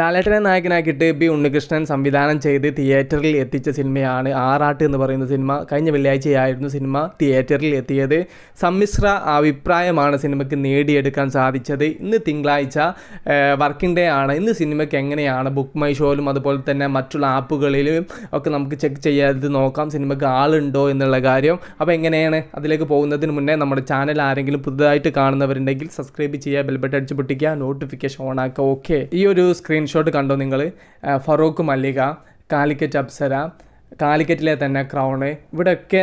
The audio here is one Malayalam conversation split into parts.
ലാലേട്ടനെ നായകനാക്കിയിട്ട് ബി ഉണ്ണികൃഷ്ണൻ സംവിധാനം ചെയ്ത് തിയേറ്ററിൽ എത്തിച്ച സിനിമയാണ് ആറാട്ട് എന്ന് പറയുന്ന സിനിമ കഴിഞ്ഞ വെള്ളിയാഴ്ചയായിരുന്നു സിനിമ തിയേറ്ററിൽ എത്തിയത് സമ്മിശ്ര അഭിപ്രായമാണ് സിനിമയ്ക്ക് നേടിയെടുക്കാൻ സാധിച്ചത് ഇന്ന് തിങ്കളാഴ്ച വർക്കിംഗ് ഡേ ആണ് ഇന്ന് സിനിമയ്ക്ക് എങ്ങനെയാണ് ബുക്ക് മൈ ഷോയിലും അതുപോലെ തന്നെ മറ്റുള്ള ആപ്പുകളിലും ഒക്കെ നമുക്ക് ചെക്ക് ചെയ്യാതെ നോക്കാം സിനിമയ്ക്ക് ആളുണ്ടോ എന്നുള്ള കാര്യം അപ്പോൾ എങ്ങനെയാണ് അതിലേക്ക് പോകുന്നതിന് മുന്നേ നമ്മുടെ ചാനൽ ആരെങ്കിലും പുതുതായിട്ട് കാണുന്നവരുണ്ടെങ്കിൽ സബ്സ്ക്രൈബ് ചെയ്യുക ബെൽബട്ട് അടിച്ച് പൊട്ടിക്കുക നോട്ടിഫിക്കേഷൻ ഓൺ ആക്കുക ഓക്കെ ഈ ഒരു സ്ക്രീൻ സ്ക്രീൻഷോട്ട് കണ്ടോ നിങ്ങൾ ഫറൂഖ് മല്ലിക കാലിക്കറ്റ് അപ്സര കാലിക്കറ്റിലെ തന്നെ ക്രൗണ് ഇവിടെയൊക്കെ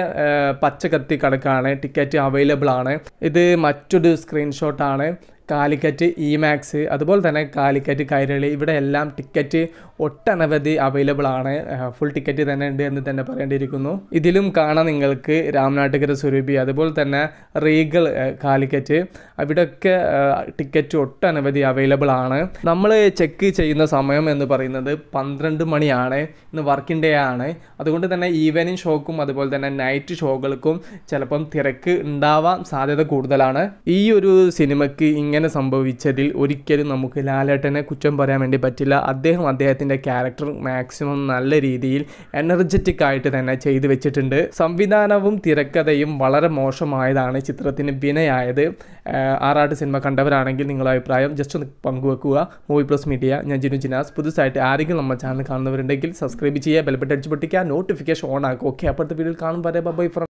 പച്ച കത്തി കിടക്കുകയാണ് ടിക്കറ്റ് അവൈലബിൾ ആണ് ഇത് മറ്റൊരു സ്ക്രീൻഷോട്ടാണ് കാലിക്കറ്റ് ഇ മാക്സ് അതുപോലെ തന്നെ കാലിക്കറ്റ് കൈരളി ഇവിടെ എല്ലാം ടിക്കറ്റ് ഒട്ടനവധി അവൈലബിൾ ആണ് ഫുൾ ടിക്കറ്റ് തന്നെ ഉണ്ട് എന്ന് തന്നെ പറയേണ്ടിയിരിക്കുന്നു ഇതിലും കാണാം നിങ്ങൾക്ക് രാംനാട്ടുകര സ്വരൂപി അതുപോലെ തന്നെ റീഗൾ കാലിക്കറ്റ് അവിടെയൊക്കെ ടിക്കറ്റ് ഒട്ടനവധി അവൈലബിൾ ആണ് നമ്മൾ ചെക്ക് ചെയ്യുന്ന സമയം എന്ന് പറയുന്നത് പന്ത്രണ്ട് മണിയാണ് ഇന്ന് വർക്കിംഗ് ഡേ ആണ് അതുകൊണ്ട് തന്നെ ഈവനിങ് ഷോക്കും അതുപോലെ തന്നെ നൈറ്റ് ഷോകൾക്കും ചിലപ്പം തിരക്ക് ഉണ്ടാവാൻ സാധ്യത കൂടുതലാണ് ഈ ഒരു സിനിമയ്ക്ക് ഇങ്ങനെ ഇങ്ങനെ സംഭവിച്ചതിൽ ഒരിക്കലും നമുക്ക് ലാലേട്ടനെ കുറ്റം പറയാൻ വേണ്ടി പറ്റില്ല അദ്ദേഹം അദ്ദേഹത്തിൻ്റെ ക്യാരക്ടർ മാക്സിമം നല്ല രീതിയിൽ എനർജറ്റിക് ആയിട്ട് തന്നെ ചെയ്തു വെച്ചിട്ടുണ്ട് സംവിധാനവും തിരക്കഥയും വളരെ മോശമായതാണ് ചിത്രത്തിന് വിനയായത് ആറാട്ട് സിനിമ കണ്ടവരാണെങ്കിൽ നിങ്ങളുടെ അഭിപ്രായം ജസ്റ്റ് ഒന്ന് പങ്കുവെക്കുക മൂവി പ്ലസ് മീഡിയ ഞാൻ ജിനു ജിനാസ് പുതുസായിട്ട് ആരെങ്കിലും നമ്മുടെ ചാനൽ കാണുന്നവരുണ്ടെങ്കിൽ സബ്സ്ക്രൈബ് ചെയ്യുക ബെൽബട്ട് അടിച്ചു പൊട്ടിക്കുക നോട്ടിഫിക്കേഷൻ ഓൺ ആക്കുക ഓക്കെ അപ്പോഴത്തെ വീഡിയോയിൽ കാണും പറയാം ബൈ ഫ്രം